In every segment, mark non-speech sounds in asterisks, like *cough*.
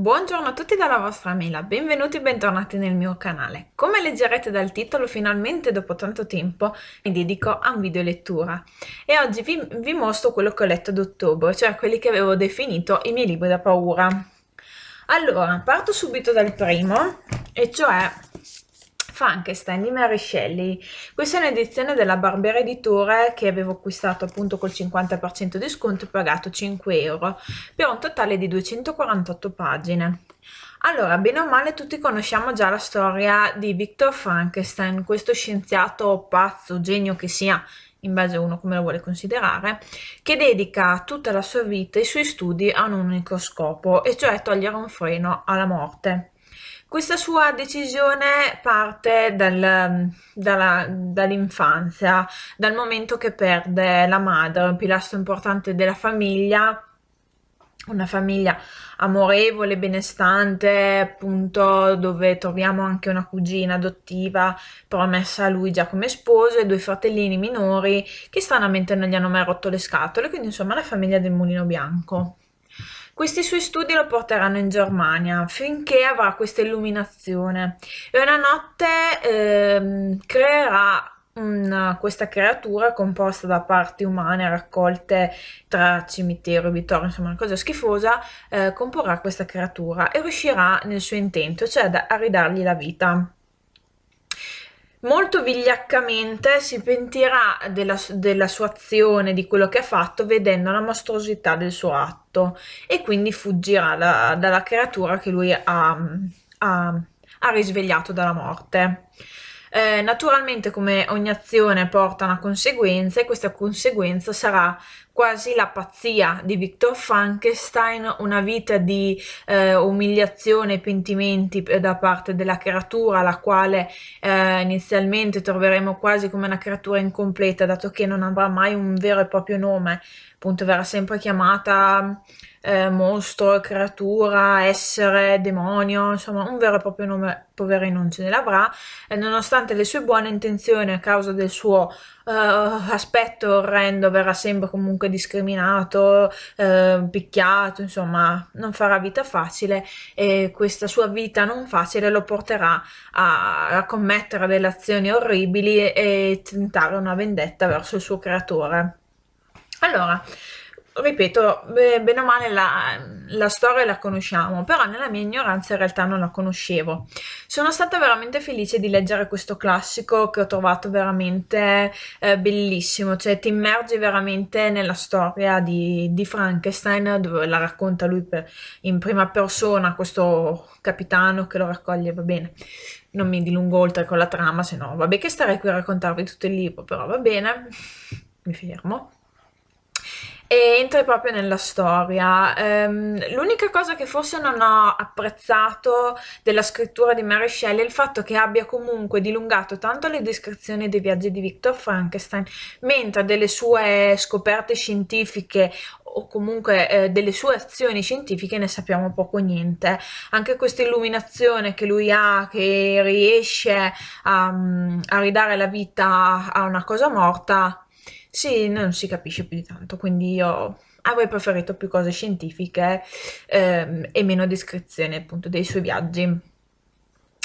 Buongiorno a tutti dalla vostra Mela, benvenuti e bentornati nel mio canale. Come leggerete dal titolo, finalmente dopo tanto tempo mi dedico a un video lettura e oggi vi, vi mostro quello che ho letto ad ottobre, cioè quelli che avevo definito i miei libri da paura. Allora, parto subito dal primo, e cioè Frankenstein di Mary Shelley. Questa è un'edizione della Barbera Editore che avevo acquistato appunto col 50% di sconto e pagato 5 euro per un totale di 248 pagine. Allora, bene o male tutti conosciamo già la storia di Victor Frankenstein, questo scienziato pazzo, genio che sia, in base a uno come lo vuole considerare, che dedica tutta la sua vita e i suoi studi a un unico scopo, e cioè togliere un freno alla morte. Questa sua decisione parte dal, mm, dalla, dall'infanzia, dal momento che perde la madre, un pilastro importante della famiglia, una famiglia amorevole, benestante, appunto dove troviamo anche una cugina adottiva promessa a lui già come sposo e due fratellini minori che stranamente non gli hanno mai rotto le scatole, quindi insomma la famiglia del mulino bianco. Questi suoi studi lo porteranno in Germania finché avrà questa illuminazione e una notte eh, creerà una, questa creatura composta da parti umane raccolte tra cimitero e vittorio, insomma una cosa schifosa, eh, comporrà questa creatura e riuscirà nel suo intento, cioè a ridargli la vita molto vigliaccamente si pentirà della, della, sua azione, di quello che ha fatto, vedendo la mostruosità del suo atto e quindi fuggirà da, dalla creatura che lui ha, ha, ha risvegliato dalla morte. Eh, naturalmente come ogni azione porta una conseguenza e questa conseguenza sarà quasi la pazzia di Victor Frankenstein, una vita di eh, umiliazione e pentimenti da parte della creatura, la quale eh, inizialmente troveremo quasi come una creatura incompleta, dato che non avrà mai un vero e proprio nome, appunto verrà sempre chiamata eh, mostro, creatura, essere, demonio, insomma un vero e proprio nome poveri non ce ne l'avrà, nonostante le sue buone intenzioni a causa del suo uh, aspetto orrendo, verrà sempre comunque discriminato, uh, picchiato, insomma non farà vita facile e questa sua vita non facile lo porterà a, a commettere delle azioni orribili e, tentare una vendetta verso il suo creatore. Allora, ripeto, beh, bene o male la, la, storia la conosciamo, però nella mia ignoranza in realtà non la conoscevo. Sono stata veramente felice di leggere questo classico che ho trovato veramente eh, bellissimo, cioè ti immergi veramente nella storia di, di Frankenstein, dove la racconta lui per, in prima persona, questo capitano che lo raccoglie, va bene. Non mi dilungo oltre con la trama, se no vabbè che starei qui a raccontarvi tutto il libro, però va bene, mi fermo e entra proprio nella storia. Um, l'unica cosa che forse non ho apprezzato della scrittura di Mary Shelley è il fatto che abbia comunque dilungato tanto le descrizioni dei viaggi di Victor Frankenstein, mentre delle sue scoperte scientifiche o comunque eh, delle sue azioni scientifiche ne sappiamo poco niente. Anche questa illuminazione che lui ha, che riesce a, mm, a ridare la vita a una cosa morta, sì, non si capisce più di tanto, quindi io avrei preferito più cose scientifiche ehm, e meno descrizione appunto dei suoi viaggi.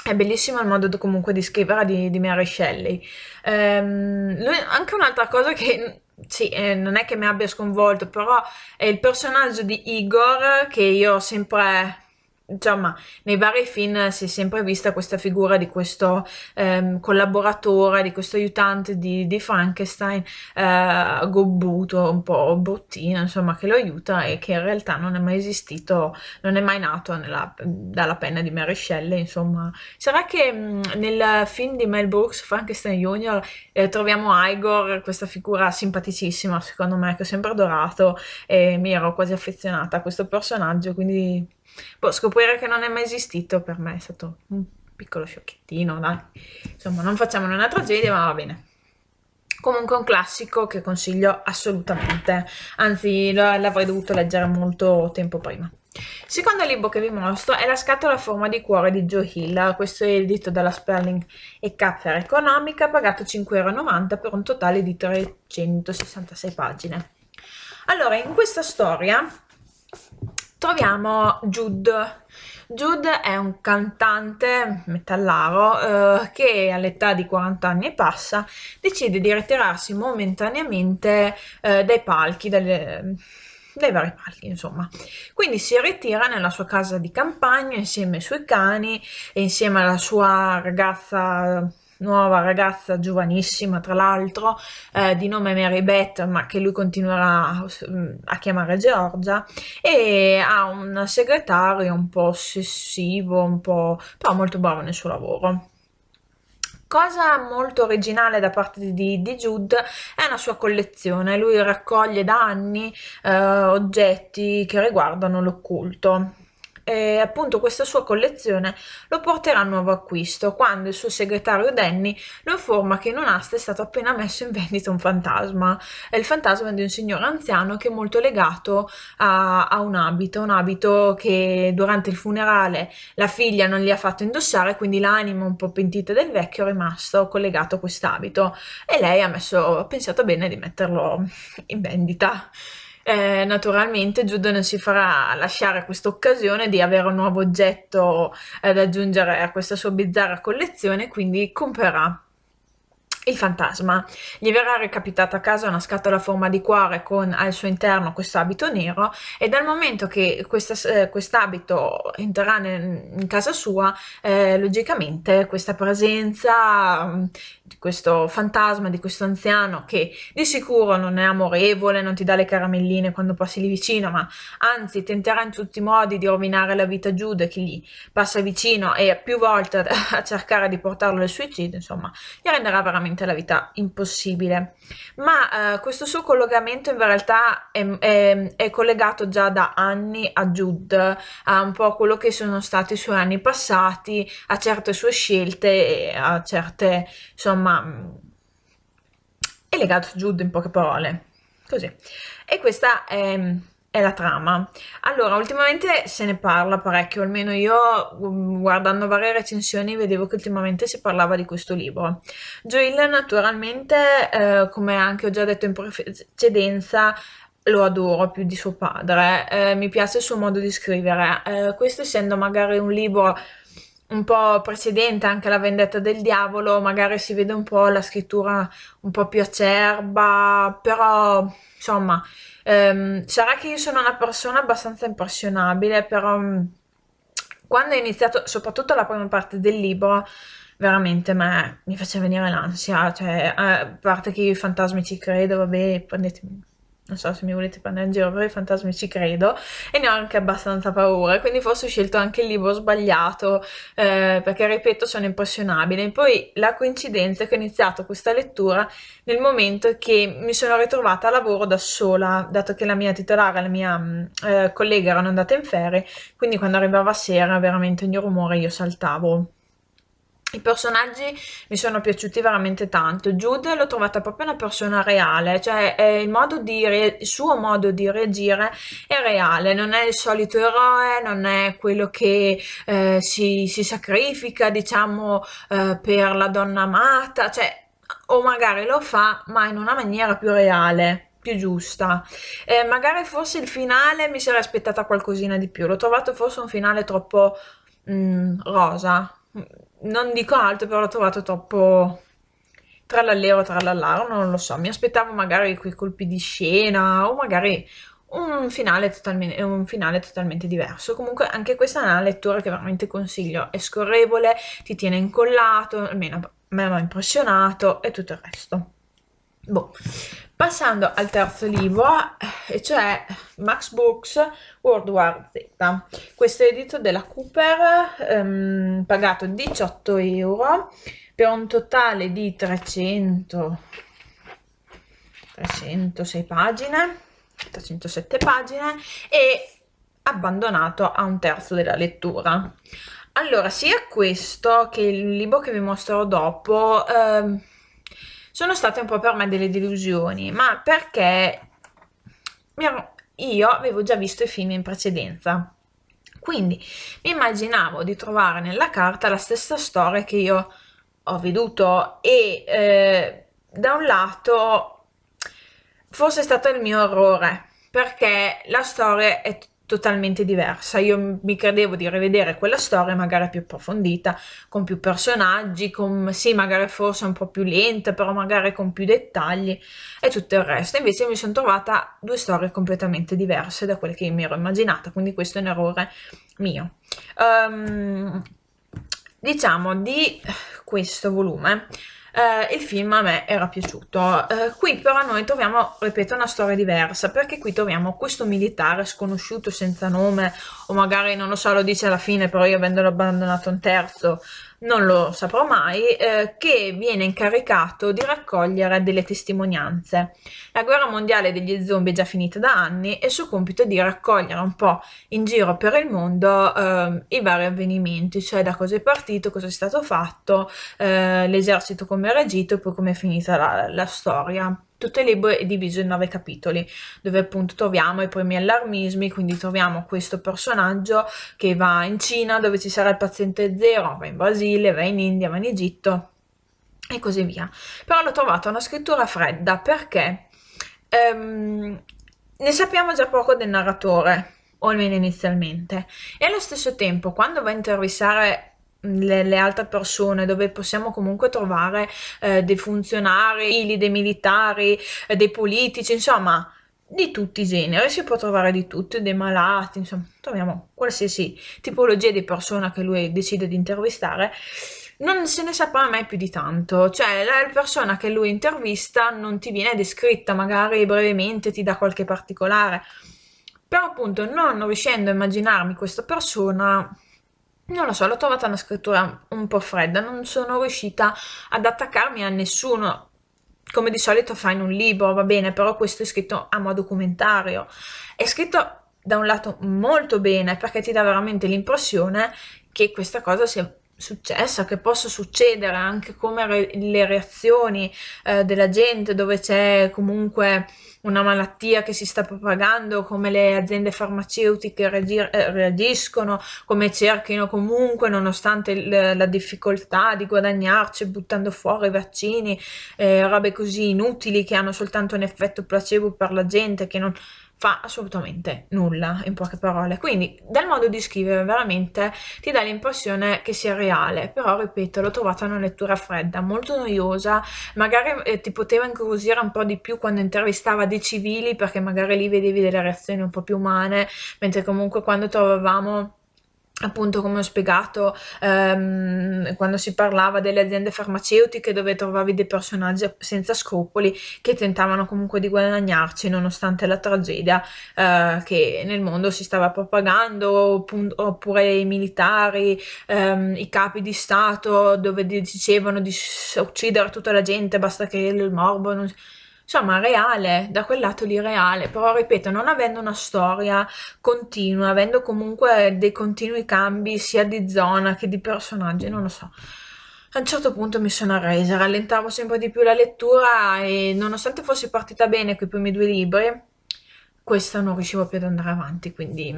È bellissimo il modo comunque di scrivere di, di Mary Shelley. Ehm, lui, anche un'altra cosa che sì, eh, non è che mi abbia sconvolto, però è il personaggio di Igor che io ho sempre insomma, nei vari film si è sempre vista questa figura di questo ehm, collaboratore, di questo aiutante di, di Frankenstein, eh, gobbuto, un po' bruttino, insomma, che lo aiuta e che in realtà non è mai esistito, non è mai nato nella, dalla penna di Mary Shelley, insomma. Sarà che mh, mm, nel film di Mel Brooks, Frankenstein Jr., eh, troviamo Igor, questa figura simpaticissima, secondo me, che ho sempre adorato e mi ero quasi affezionata a questo personaggio, quindi Boh, scoprire che non è mai esistito per me è stato un piccolo sciocchettino, dai. Insomma, non facciamo una tragedia, ma va bene. Comunque un classico che consiglio assolutamente, anzi l'avrei dovuto leggere molto tempo prima. secondo libro che vi mostro è La scatola a forma di cuore di Joe Hill, questo è edito dalla Spelling e Capfer Economica, pagato 5,90€ per un totale di 366 pagine. Allora, in questa storia troviamo Jude. Jude è un cantante metallaro eh, che all'età di 40 anni e passa decide di ritirarsi momentaneamente eh, dai palchi, dalle, dai vari palchi, insomma. Quindi si ritira nella sua casa di campagna insieme ai suoi cani e insieme alla sua ragazza nuova ragazza giovanissima tra l'altro eh, di nome Mary Beth ma che lui continuerà mm, a chiamare Georgia e ha un segretario un po' ossessivo un po' però molto bravo nel suo lavoro Cosa molto originale da parte di, di, Jude è una sua collezione, lui raccoglie da anni eh, oggetti che riguardano l'occulto eh, appunto questa sua collezione lo porterà a nuovo acquisto quando il suo segretario Danny lo informa che in un'asta è stato appena messo in vendita un fantasma. È il fantasma di un signore anziano che è molto legato a, a un abito, un abito che durante il funerale la figlia non gli ha fatto indossare, quindi l'anima un po' pentita del vecchio è rimasto collegato a quest'abito e lei ha, messo, ha pensato bene di metterlo in vendita eh, naturalmente Judo non si farà lasciare questa occasione di avere un nuovo oggetto eh, da aggiungere a questa sua bizzarra collezione, quindi comprerà il fantasma. Gli verrà recapitata a casa una scatola a forma di cuore con al suo interno questo abito nero e dal momento che eh, quest'abito eh, entrerà in, casa sua, eh, logicamente questa presenza mm, di questo fantasma, di questo anziano che di sicuro non è amorevole, non ti dà le caramelline quando passi lì vicino, ma anzi tenterà in tutti i modi di rovinare la vita a Jude che gli passa vicino e più volte *laughs* a cercare di portarlo al suicidio, insomma, gli renderà veramente la vita impossibile. Ma eh, questo suo collegamento in realtà è, è, è, collegato già da anni a Jude, a un po' quello che sono stati i suoi anni passati, a certe sue scelte e a certe, insomma, insomma è legato a Jude in poche parole, così. E questa è, è, la trama. Allora, ultimamente se ne parla parecchio, almeno io mm, guardando varie recensioni vedevo che ultimamente si parlava di questo libro. Joel naturalmente, eh, come anche ho già detto in precedenza, lo adoro più di suo padre, eh, mi piace il suo modo di scrivere, eh, questo essendo magari un libro un po' precedente anche la vendetta del diavolo, magari si vede un po' la scrittura un po' più acerba, però insomma, ehm, sarà che io sono una persona abbastanza impressionabile, però mm, quando ho iniziato, soprattutto la prima parte del libro, veramente me, mi faceva venire l'ansia, cioè, a parte che io i fantasmi ci credo, vabbè, prendetemi non so se mi volete prendere in giro per i fantasmi ci credo e ne ho anche abbastanza paura quindi forse ho scelto anche il libro sbagliato eh, perché ripeto sono impressionabile poi la coincidenza è che ho iniziato questa lettura nel momento che mi sono ritrovata a lavoro da sola dato che la mia titolare e la mia mm, eh, collega erano andate in ferie quindi quando arrivava sera veramente ogni rumore io saltavo i personaggi mi sono piaciuti veramente tanto. Jude l'ho trovata proprio una persona reale, cioè il, modo re- il suo modo di reagire è reale, non è il solito eroe, non è quello che eh, si, si, sacrifica, diciamo, eh, per la donna amata, cioè, o magari lo fa, ma in una maniera più reale giusta. Eh, magari forse il finale mi sarei aspettata qualcosina di più. L'ho trovato forse un finale troppo mh, mm, rosa non dico altro, però l'ho trovato troppo tra l'allero e tra l'allaro, non lo so. Mi aspettavo magari quei colpi di scena o magari un finale, un finale, totalmente diverso. Comunque anche questa è una lettura che veramente consiglio, è scorrevole, ti tiene incollato, almeno a me mi ha impressionato e tutto il resto. Boh, Passando al terzo libro, e eh, cioè Max Books World War Z. Questo è edito della Cooper, ehm, pagato 18 euro per un totale di 300, 306 pagine, 307 pagine e abbandonato a un terzo della lettura. Allora, sia questo che il libro che vi mostrerò dopo... Ehm, sono state un po' per me delle delusioni, ma perché io avevo già visto i film in precedenza. Quindi mi immaginavo di trovare nella carta la stessa storia che io ho veduto e eh, da un lato forse è stato il mio errore perché la storia è totalmente diversa. Io mi credevo di rivedere quella storia magari più approfondita, con più personaggi, con sì, magari forse un po' più lenta, però magari con più dettagli e tutto il resto. Invece mi sono trovata due storie completamente diverse da quelle che mi ero immaginata, quindi questo è un errore mio. Um, diciamo di questo volume eh, il film a me era piaciuto. Eh, qui però noi troviamo, ripeto, una storia diversa, perché qui troviamo questo militare sconosciuto senza nome, o magari non lo so, lo dice alla fine, però io avendolo abbandonato un terzo, non lo saprò mai, eh, che viene incaricato di raccogliere delle testimonianze. La guerra mondiale degli zombie è già finita da anni e il suo compito è di raccogliere un po' in giro per il mondo eh, i vari avvenimenti, cioè da cosa è partito, cosa è stato fatto, eh, l'esercito come ha reagito e poi come è finita la, la storia. Tutto il libro è diviso in nove capitoli, dove appunto troviamo i primi allarmismi, quindi troviamo questo personaggio che va in Cina dove ci sarà il paziente zero, va in Brasile, va in India, va in Egitto e così via. Però l'ho trovata una scrittura fredda perché ehm, ne sappiamo già poco del narratore, o almeno inizialmente, e allo stesso tempo quando va a intervistare le, le, altre persone, dove possiamo comunque trovare eh, dei funzionari, dei militari, eh, dei politici, insomma di tutti i generi, si può trovare di tutti, dei malati, insomma troviamo qualsiasi tipologia di persona che lui decide di intervistare non se ne saprà mai più di tanto, cioè la persona che lui intervista non ti viene descritta, magari brevemente ti dà qualche particolare, però appunto non riuscendo a immaginarmi questa persona non lo so, l'ho trovata una scrittura un po' fredda, non sono riuscita ad attaccarmi a nessuno, come di solito fa in un libro, va bene, però questo è scritto a modo documentario. È scritto da un lato molto bene perché ti dà veramente l'impressione che questa cosa sia successa, che possa succedere, anche come re- le reazioni eh, della gente dove c'è comunque una malattia che si sta propagando, come le aziende farmaceutiche reagir- eh, reagiscono, come cerchino comunque, nonostante il, la difficoltà di guadagnarci buttando fuori vaccini, eh, robe così inutili che hanno soltanto un effetto placebo per la gente che non fa assolutamente nulla, in poche parole. Quindi dal modo di scrivere veramente ti dà l'impressione che sia reale, però ripeto, l'ho trovata una lettura fredda, molto noiosa, magari eh, ti poteva incuriosire un po' di più quando intervistava dei civili perché magari lì vedevi delle reazioni un po' più umane, mentre comunque quando trovavamo appunto come ho spiegato ehm, quando si parlava delle aziende farmaceutiche dove trovavi dei personaggi senza scrupoli che tentavano comunque di guadagnarci nonostante la tragedia eh, che nel mondo si stava propagando oppure i militari ehm, i capi di stato dove dicevano di uccidere tutta la gente basta che il morbo non insomma cioè, reale, da quel lato lì reale, però ripeto, non avendo una storia continua, avendo comunque dei continui cambi sia di zona che di personaggi, non lo so. A un certo punto mi sono arresa, rallentavo sempre di più la lettura e nonostante fossi partita bene con i primi due libri, questa non riuscivo più ad andare avanti, quindi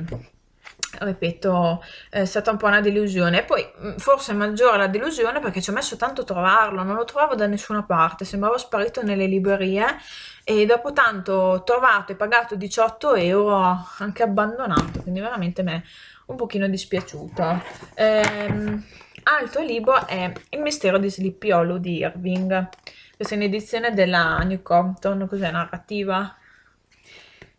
ripeto, è stata un po' una delusione. E poi forse maggiore la delusione perché ci ho messo tanto a trovarlo, non lo trovavo da nessuna parte, sembrava sparito nelle librerie e dopo tanto trovato e pagato 18 euro anche abbandonato, quindi veramente mi è un pochino dispiaciuto. Ehm, altro libro è Il mistero di Sleepy Hollow di Irving, questa è un'edizione della New Compton, cos'è narrativa?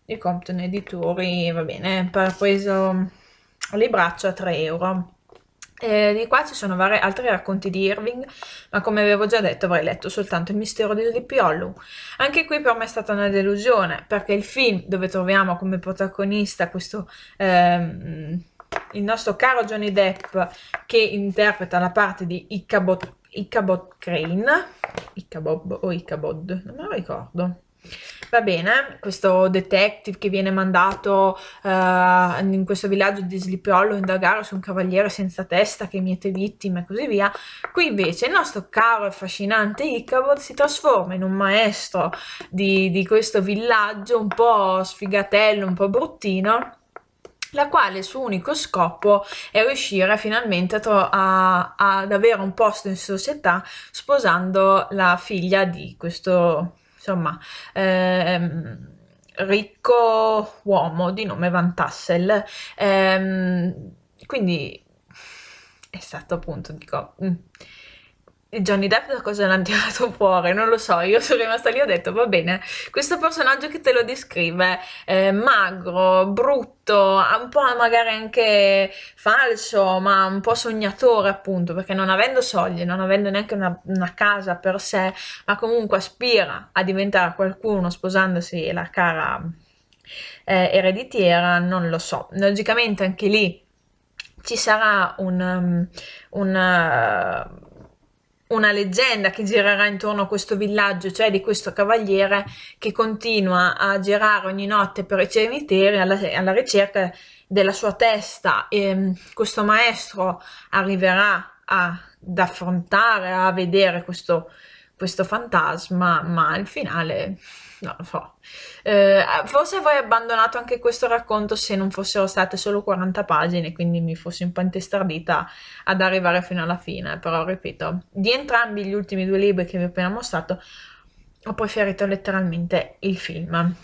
New Compton Editori, va bene, per preso le braccia a 3 euro. Eh, di qua ci sono vari altri racconti di Irving, ma come avevo già detto avrei letto soltanto il mistero di Sleepy Hollow. Anche qui per me è stata una delusione, perché il film dove troviamo come protagonista questo... Ehm, il nostro caro Johnny Depp che interpreta la parte di Ichabod, Ichabod Crane, Ichabod o Ichabod, non me lo ricordo, Va bene, questo detective che viene mandato uh, in questo villaggio di Slipollo a indagare su un cavaliere senza testa che miete vittime e così via. Qui invece il nostro caro e affascinante Ichabod si trasforma in un maestro di, di questo villaggio un po' sfigatello, un po' bruttino la quale il suo unico scopo è riuscire finalmente a a, ad avere un posto in società sposando la figlia di questo insomma, ehm, ricco uomo di nome Van Tassel. Ehm, quindi è stato appunto, dico, mm, Johnny Depp da cosa l'ha *laughs* tirato fuori? Non lo so, io sono rimasta lì e ho detto va bene, questo personaggio che te lo descrive, è eh, magro, brutto, un po' magari anche falso, ma un po' sognatore appunto, perché non avendo soldi, non avendo neanche una, una casa per sé, ma comunque aspira a diventare qualcuno sposandosi la cara eh, ereditiera, non lo so. Logicamente anche lì ci sarà un... Mm, un eh, una leggenda che girerà intorno a questo villaggio, cioè di questo cavaliere che continua a girare ogni notte per i cimiteri alla, alla ricerca della sua testa e mm, questo maestro arriverà a, ad affrontare, a vedere questo, questo fantasma, ma al finale non lo so. Eh, forse avrei abbandonato anche questo racconto se non fossero state solo 40 pagine, quindi mi fossi un po' intestardita ad arrivare fino alla fine. Però ripeto, di entrambi gli ultimi due libri che vi ho appena mostrato, ho preferito letteralmente il film.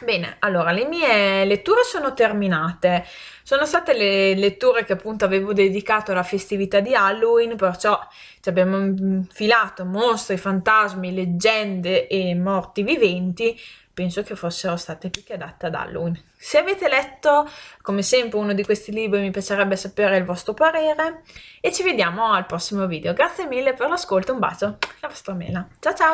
Bene, allora le mie letture sono terminate. Sono state le letture che appunto avevo dedicato alla festività di Halloween, perciò ci abbiamo mm, infilato mostri, fantasmi, leggende e morti viventi. Penso che fossero state più che adatte ad Halloween. Se avete letto, come sempre, uno di questi libri mi piacerebbe sapere il vostro parere e ci vediamo al prossimo video. Grazie mille per l'ascolto, un bacio, la vostra Mela. Ciao ciao!